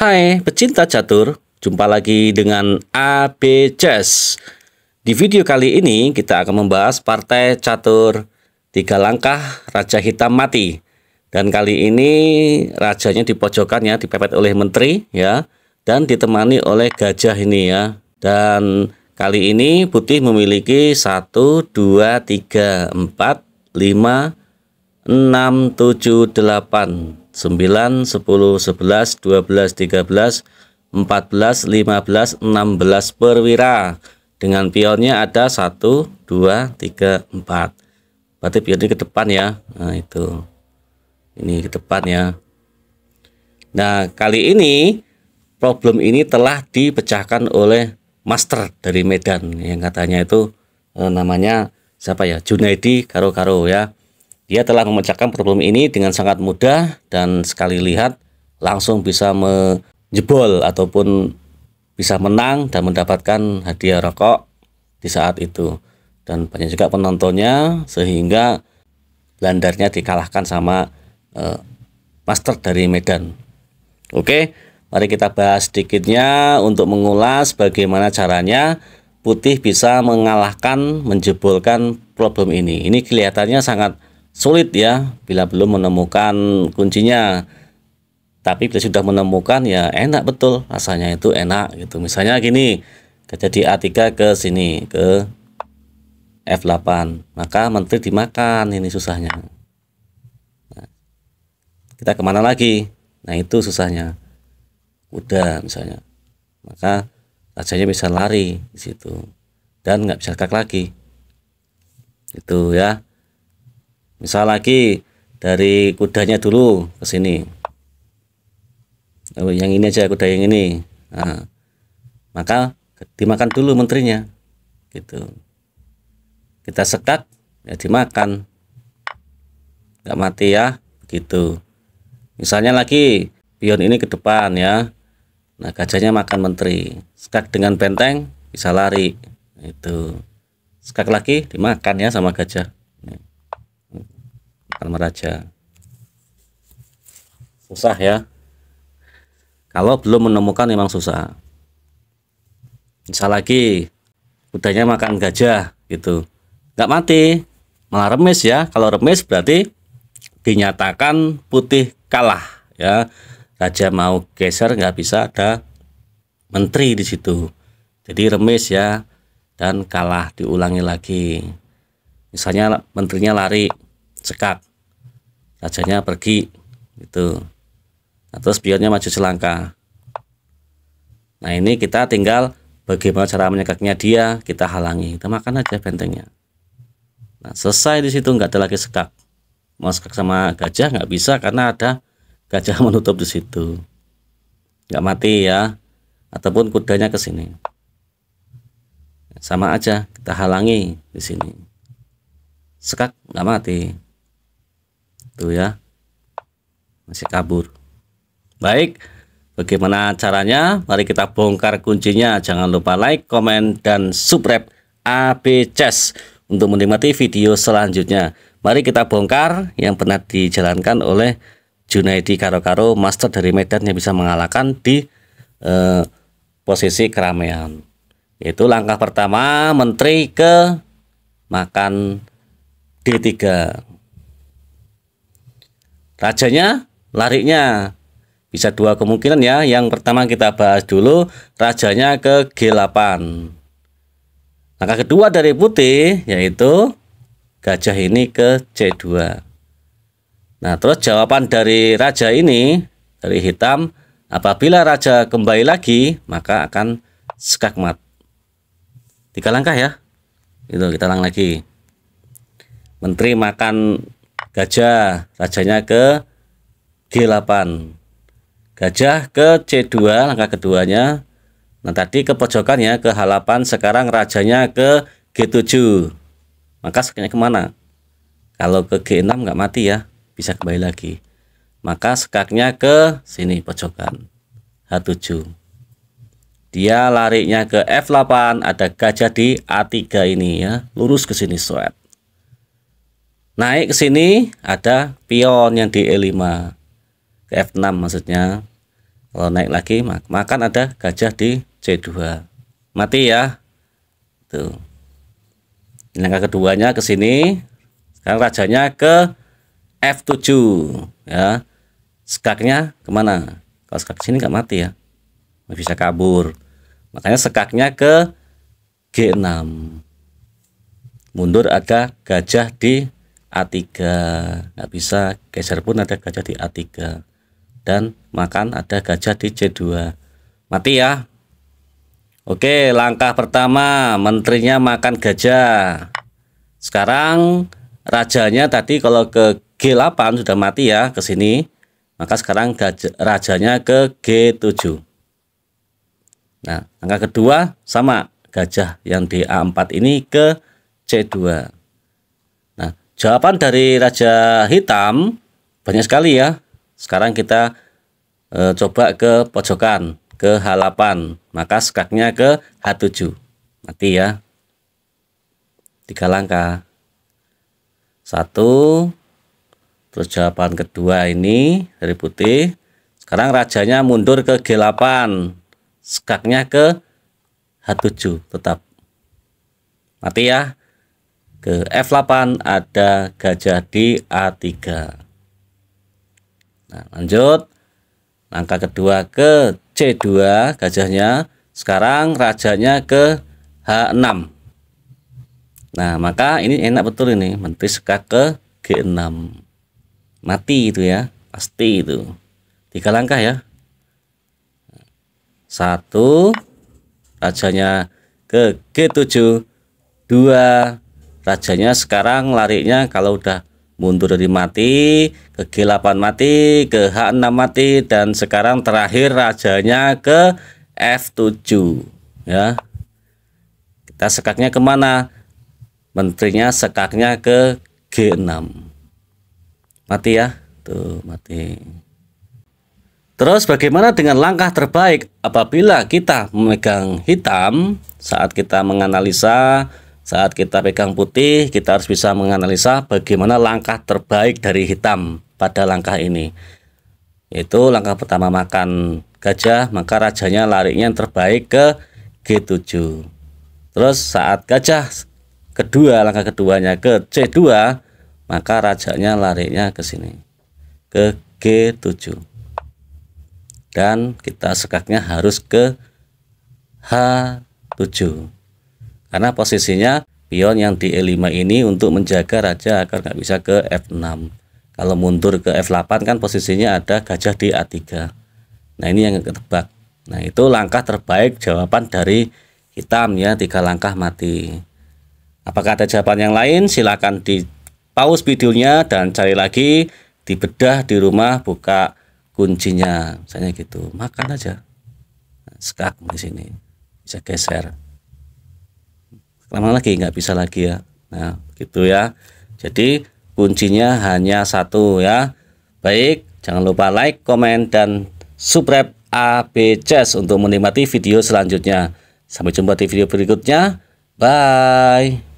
Hai pecinta catur, jumpa lagi dengan AB Chess. Di video kali ini kita akan membahas partai catur tiga langkah Raja Hitam Mati. Dan kali ini rajanya di ya, dipepet oleh menteri ya dan ditemani oleh gajah ini ya. Dan kali ini putih memiliki satu, dua, tiga, empat, lima, enam, tujuh, delapan. 9, 10, 11, 12, 13, 14, 15, 16 perwira. Dengan pionnya ada 1, 2, 3, 4. Berarti pionnya ke depan ya. Nah, itu. Ini ke depan ya. Nah, kali ini problem ini telah dipecahkan oleh master dari Medan yang katanya itu eh, namanya siapa ya Junaidi Karo Karo ya dia telah memecahkan problem ini dengan sangat mudah dan sekali lihat langsung bisa menjebol ataupun bisa menang dan mendapatkan hadiah rokok di saat itu. Dan banyak juga penontonnya sehingga Landarnya dikalahkan sama uh, master dari Medan. Oke, mari kita bahas sedikitnya untuk mengulas bagaimana caranya putih bisa mengalahkan, menjebolkan problem ini. Ini kelihatannya sangat sulit ya bila belum menemukan kuncinya tapi bila sudah menemukan ya enak betul rasanya itu enak gitu misalnya gini kerja di A3 ke sini ke F8 maka menteri dimakan ini susahnya nah, kita kemana lagi nah itu susahnya kuda misalnya maka rasanya bisa lari di situ dan nggak bisa kak lagi itu ya misal lagi dari kudanya dulu ke sini oh, yang ini aja kuda yang ini nah, maka dimakan dulu menterinya gitu kita sekat ya dimakan nggak mati ya gitu. misalnya lagi pion ini ke depan ya nah gajahnya makan menteri sekat dengan benteng bisa lari itu sekat lagi dimakan ya sama gajah Raja susah ya kalau belum menemukan memang susah Misal lagi udahnya makan gajah gitu nggak mati malah remis ya kalau remis berarti dinyatakan putih kalah ya raja mau geser nggak bisa ada menteri di situ jadi remis ya dan kalah diulangi lagi misalnya menterinya lari cekak rajanya pergi itu, nah, terus pionnya maju selangkah nah ini kita tinggal bagaimana cara menyekaknya dia kita halangi kita makan aja bentengnya nah selesai di situ nggak ada lagi sekak mau sekak sama gajah nggak bisa karena ada gajah menutup di situ nggak mati ya ataupun kudanya ke sini sama aja kita halangi di sini sekak nggak mati tuh gitu ya masih kabur baik bagaimana caranya mari kita bongkar kuncinya jangan lupa like comment, dan subscribe AB Chess untuk menikmati video selanjutnya mari kita bongkar yang pernah dijalankan oleh Junaidi Karo-Karo master dari Medan yang bisa mengalahkan di eh, posisi keramaian yaitu langkah pertama menteri ke makan D3 Rajanya, lariknya. Bisa dua kemungkinan ya. Yang pertama kita bahas dulu rajanya ke G8. Langkah kedua dari putih yaitu gajah ini ke C2. Nah, terus jawaban dari raja ini dari hitam apabila raja kembali lagi maka akan skakmat. Tiga langkah ya. Itu kita lang lagi. Menteri makan Gajah rajanya ke G8. Gajah ke C2 langkah keduanya. Nah, tadi ya, ke pojokannya ke H8, sekarang rajanya ke G7. Maka sekenya kemana? Kalau ke G6 nggak mati ya, bisa kembali lagi. Maka skaknya ke sini pojokan. H7. Dia larinya ke F8, ada gajah di A3 ini ya, lurus ke sini soet naik ke sini ada pion yang di E5 ke F6 maksudnya kalau naik lagi mak makan ada gajah di C2 mati ya tuh langkah keduanya ke sini sekarang rajanya ke F7 ya skaknya kemana kalau skak sini nggak mati ya nggak bisa kabur makanya skaknya ke G6 mundur ada gajah di A3 nggak bisa geser pun ada gajah di A3 dan makan ada gajah di C2 mati ya Oke langkah pertama menterinya makan gajah sekarang rajanya tadi kalau ke G8 sudah mati ya ke sini maka sekarang gajah, rajanya ke G7 nah langkah kedua sama gajah yang di A4 ini ke C2 Jawaban dari Raja Hitam banyak sekali ya. Sekarang kita e, coba ke pojokan, ke halapan. Maka skaknya ke H7. Mati ya. Tiga langkah. Satu. Terus jawaban kedua ini dari putih. Sekarang rajanya mundur ke G8. Skaknya ke H7 tetap. Mati ya ke F8 ada gajah di A3 nah lanjut langkah kedua ke C2 gajahnya sekarang rajanya ke H6 nah maka ini enak betul ini menteri sekak ke G6 mati itu ya pasti itu tiga langkah ya satu rajanya ke G7 dua rajanya sekarang larinya kalau udah mundur dari mati ke G8 mati ke H6 mati dan sekarang terakhir rajanya ke F7 ya kita sekaknya kemana menterinya sekaknya ke G6 mati ya tuh mati Terus bagaimana dengan langkah terbaik apabila kita memegang hitam saat kita menganalisa saat kita pegang putih, kita harus bisa menganalisa bagaimana langkah terbaik dari hitam pada langkah ini. itu langkah pertama makan gajah, maka rajanya larinya yang terbaik ke G7. Terus saat gajah kedua, langkah keduanya ke C2, maka rajanya larinya ke sini, ke G7. Dan kita sekaknya harus ke H7. Karena posisinya pion yang di E5 ini untuk menjaga raja agar nggak bisa ke F6. Kalau mundur ke F8 kan posisinya ada gajah di A3. Nah ini yang ketebak. Nah itu langkah terbaik jawaban dari hitam ya tiga langkah mati. Apakah ada jawaban yang lain? Silahkan di pause videonya dan cari lagi di bedah di rumah buka kuncinya misalnya gitu makan aja nah, skak di sini bisa geser lama lagi nggak bisa lagi ya nah gitu ya jadi kuncinya hanya satu ya baik jangan lupa like comment, dan subscribe ABCS untuk menikmati video selanjutnya sampai jumpa di video berikutnya bye